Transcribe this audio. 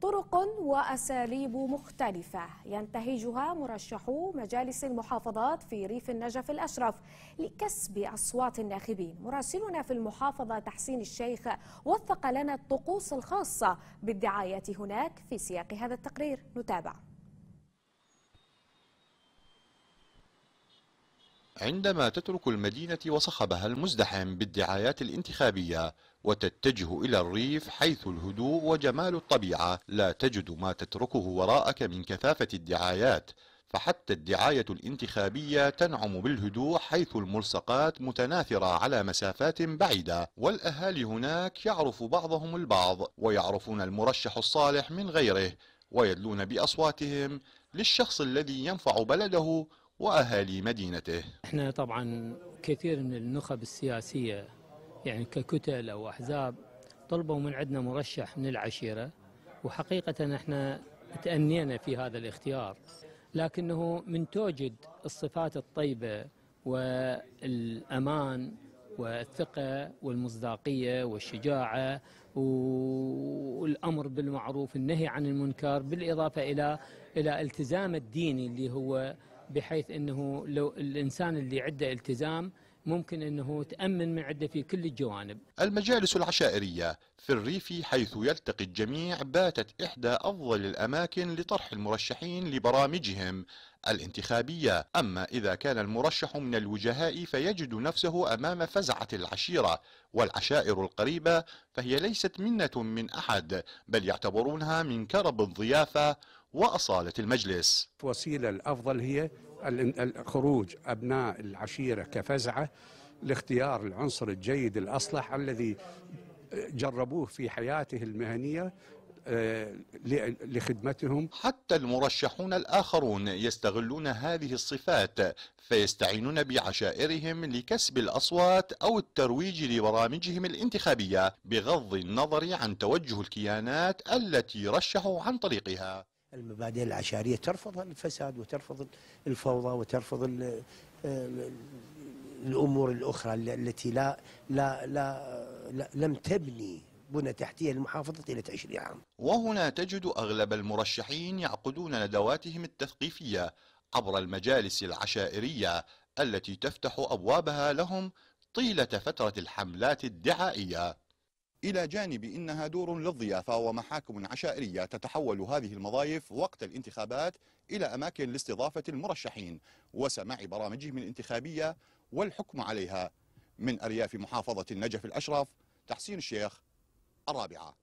طرق وأساليب مختلفة ينتهجها مرشحو مجالس المحافظات في ريف النجف الأشرف لكسب أصوات الناخبين مراسلنا في المحافظة تحسين الشيخ وثق لنا الطقوس الخاصة بالدعاية هناك في سياق هذا التقرير نتابع عندما تترك المدينة وصخبها المزدحم بالدعايات الانتخابية وتتجه إلى الريف حيث الهدوء وجمال الطبيعة لا تجد ما تتركه وراءك من كثافة الدعايات فحتى الدعاية الانتخابية تنعم بالهدوء حيث الملصقات متناثرة على مسافات بعيدة والأهالي هناك يعرف بعضهم البعض ويعرفون المرشح الصالح من غيره ويدلون بأصواتهم للشخص الذي ينفع بلده وأهالي مدينته احنا طبعا كثير من النخب السياسية يعني ككتل أو أحزاب طلبوا من عندنا مرشح من العشيرة وحقيقة احنا تأنينا في هذا الاختيار لكنه من توجد الصفات الطيبة والأمان والثقة والمصداقية والشجاعة والأمر بالمعروف النهي عن المنكر بالإضافة إلى إلى التزام الديني اللي هو بحيث انه لو الانسان اللي عنده التزام ممكن انه تامن من عنده في كل الجوانب. المجالس العشائريه في الريف حيث يلتقي الجميع باتت احدى افضل الاماكن لطرح المرشحين لبرامجهم الانتخابيه، اما اذا كان المرشح من الوجهاء فيجد نفسه امام فزعه العشيره والعشائر القريبه فهي ليست منه من احد بل يعتبرونها من كرب الضيافه وأصالة المجلس الوسيلة الأفضل هي خروج أبناء العشيرة كفزعة لاختيار العنصر الجيد الأصلح الذي جربوه في حياته المهنية آه، لخدمتهم حتى المرشحون الآخرون يستغلون هذه الصفات فيستعينون بعشائرهم لكسب الأصوات أو الترويج لبرامجهم الانتخابية بغض النظر عن توجه الكيانات التي رشحوا عن طريقها المبادئ العشائرية ترفض الفساد وترفض الفوضى وترفض الأمور الأخرى التي لا, لا, لا, لا لم تبني بنى تحتية المحافظه إلى 20 عام وهنا تجد أغلب المرشحين يعقدون ندواتهم التثقيفية عبر المجالس العشائرية التي تفتح أبوابها لهم طيلة فترة الحملات الدعائية إلى جانب أنها دور للضيافة ومحاكم عشائرية تتحول هذه المضايف وقت الانتخابات إلى أماكن لاستضافة المرشحين وسماع برامجهم الانتخابية والحكم عليها من أرياف محافظة النجف الأشرف تحسين الشيخ الرابعة